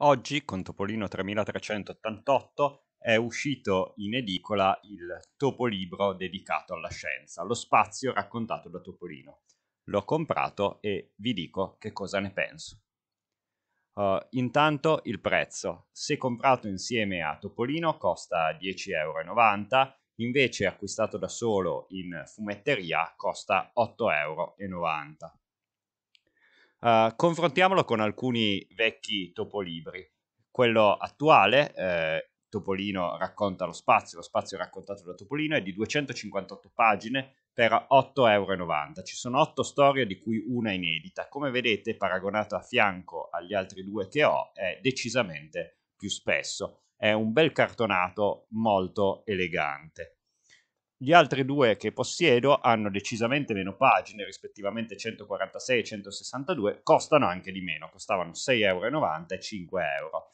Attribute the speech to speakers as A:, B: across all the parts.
A: Oggi, con Topolino 3388, è uscito in edicola il Topolibro dedicato alla scienza, lo spazio raccontato da Topolino. L'ho comprato e vi dico che cosa ne penso. Uh, intanto il prezzo, se comprato insieme a Topolino costa 10,90 euro, invece acquistato da solo in fumetteria costa 8,90 euro. Uh, confrontiamolo con alcuni vecchi topolibri. Quello attuale, eh, Topolino racconta lo spazio, lo spazio raccontato da Topolino è di 258 pagine per 8,90 euro. Ci sono 8 storie di cui una inedita. Come vedete, paragonato a fianco agli altri due che ho, è decisamente più spesso. È un bel cartonato molto elegante. Gli altri due che possiedo hanno decisamente meno pagine, rispettivamente 146 e 162, costano anche di meno, costavano 6,90 euro e 5 euro.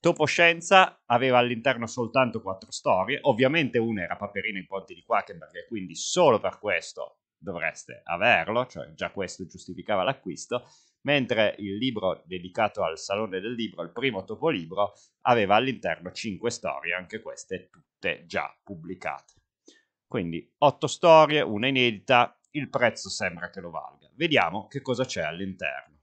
A: Toposcienza aveva all'interno soltanto quattro storie, ovviamente una era Paperino i ponti di Quackenberg e quindi solo per questo dovreste averlo, cioè già questo giustificava l'acquisto, mentre il libro dedicato al Salone del Libro, il primo topolibro, aveva all'interno cinque storie, anche queste tutte già pubblicate. Quindi 8 storie, una inedita, il prezzo sembra che lo valga. Vediamo che cosa c'è all'interno.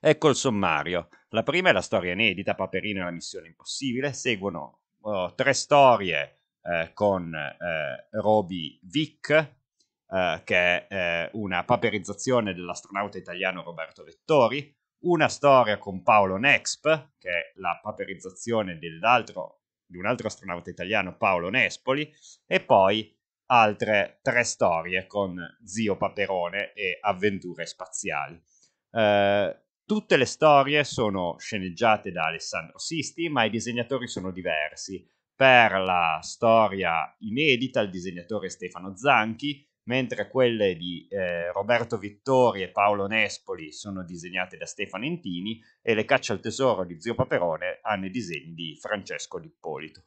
A: Ecco il sommario. La prima è la storia inedita, Paperino e la missione impossibile. Seguono oh, tre storie eh, con eh, Roby Vick, eh, che è eh, una paperizzazione dell'astronauta italiano Roberto Vettori. Una storia con Paolo Nexp, che è la paperizzazione dell'altro di un altro astronauta italiano, Paolo Nespoli, e poi altre tre storie con Zio Paperone e Avventure spaziali. Eh, tutte le storie sono sceneggiate da Alessandro Sisti, ma i disegnatori sono diversi. Per la storia inedita, il disegnatore Stefano Zanchi, mentre quelle di eh, Roberto Vittori e Paolo Nespoli sono disegnate da Stefano Intini e Le caccia al tesoro di Zio Paperone hanno i disegni di Francesco Lippolito.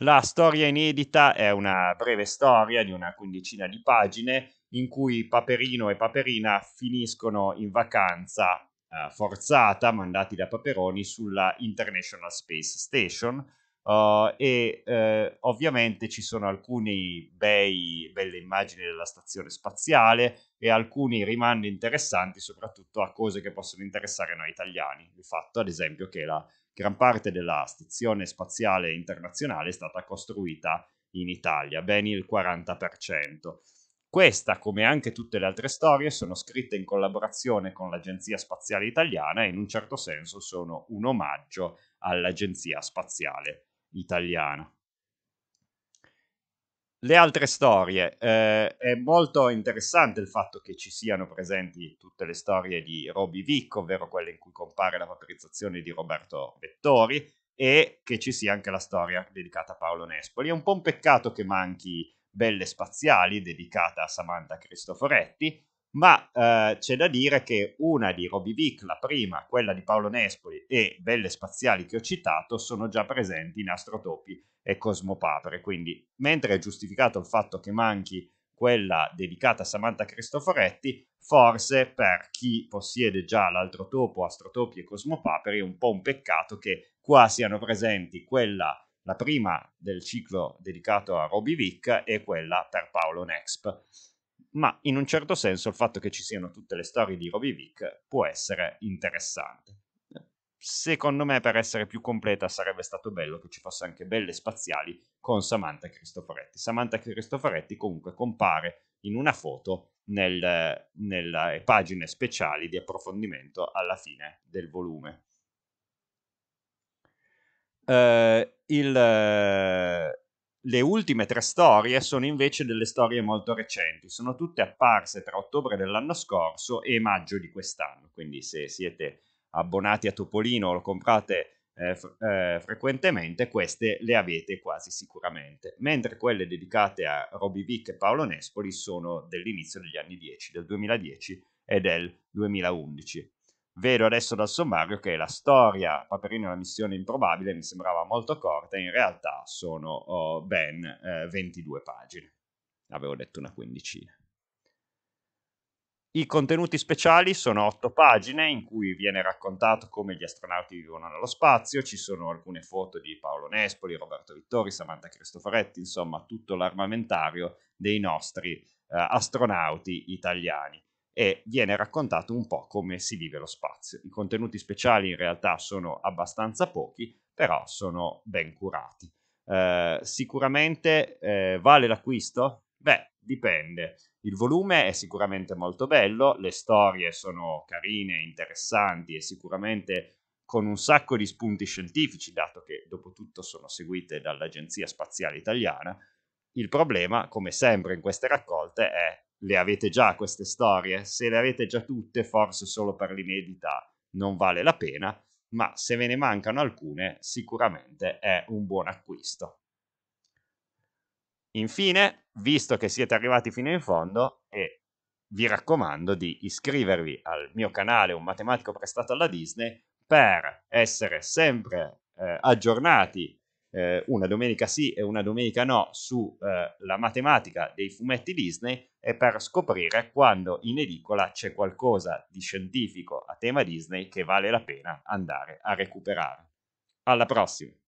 A: La storia inedita è una breve storia di una quindicina di pagine in cui Paperino e Paperina finiscono in vacanza eh, forzata, mandati da Paperoni, sulla International Space Station, Uh, e eh, ovviamente ci sono alcune belle immagini della stazione spaziale e alcuni rimandi interessanti soprattutto a cose che possono interessare noi italiani. Il fatto ad esempio che la gran parte della stazione spaziale internazionale è stata costruita in Italia, ben il 40%. Questa, come anche tutte le altre storie, sono scritte in collaborazione con l'Agenzia Spaziale Italiana e in un certo senso sono un omaggio all'Agenzia Spaziale italiana. Le altre storie, eh, è molto interessante il fatto che ci siano presenti tutte le storie di Roby Vic, ovvero quelle in cui compare la vaporizzazione di Roberto Vettori, e che ci sia anche la storia dedicata a Paolo Nespoli. È un po' un peccato che manchi Belle Spaziali, dedicata a Samantha Cristoforetti, ma eh, c'è da dire che una di Roby Vic, la prima, quella di Paolo Nespoli e Belle Spaziali che ho citato sono già presenti in Astrotopi e Cosmopapere, quindi mentre è giustificato il fatto che manchi quella dedicata a Samantha Cristoforetti, forse per chi possiede già l'altro topo, Astrotopi e Cosmopapere, è un po' un peccato che qua siano presenti quella, la prima del ciclo dedicato a Roby Vic e quella per Paolo Nespoli ma in un certo senso il fatto che ci siano tutte le storie di Roby Vic può essere interessante. Secondo me, per essere più completa, sarebbe stato bello che ci fosse anche Belle Spaziali con Samantha Cristoforetti. Samantha Cristoforetti comunque compare in una foto nel, nelle pagine speciali di approfondimento alla fine del volume. Uh, il, uh le ultime tre storie sono invece delle storie molto recenti, sono tutte apparse tra ottobre dell'anno scorso e maggio di quest'anno, quindi se siete abbonati a Topolino o lo comprate eh, fr- eh, frequentemente, queste le avete quasi sicuramente, mentre quelle dedicate a Roby Vick e Paolo Nespoli sono dell'inizio degli anni 10, del 2010 e del 2011 vedo adesso dal sommario che la storia Paperino e la missione improbabile mi sembrava molto corta, in realtà sono oh, ben eh, 22 pagine, avevo detto una quindicina. I contenuti speciali sono otto pagine in cui viene raccontato come gli astronauti vivono nello spazio, ci sono alcune foto di Paolo Nespoli, Roberto Vittori, Samantha Cristoforetti, insomma tutto l'armamentario dei nostri eh, astronauti italiani e viene raccontato un po' come si vive lo spazio. I contenuti speciali in realtà sono abbastanza pochi, però sono ben curati. Eh, sicuramente eh, vale l'acquisto? Beh, dipende. Il volume è sicuramente molto bello, le storie sono carine, interessanti e sicuramente con un sacco di spunti scientifici, dato che dopo tutto sono seguite dall'Agenzia Spaziale Italiana. Il problema, come sempre in queste raccolte, è le avete già queste storie, se le avete già tutte forse solo per l'inedità non vale la pena, ma se ve ne mancano alcune sicuramente è un buon acquisto. Infine, visto che siete arrivati fino in fondo e vi raccomando di iscrivervi al mio canale Un matematico prestato alla Disney per essere sempre eh, aggiornati eh, una domenica sì e una domenica no sulla eh, matematica dei fumetti Disney e per scoprire quando in edicola c'è qualcosa di scientifico a tema Disney che vale la pena andare a recuperare. Alla prossima!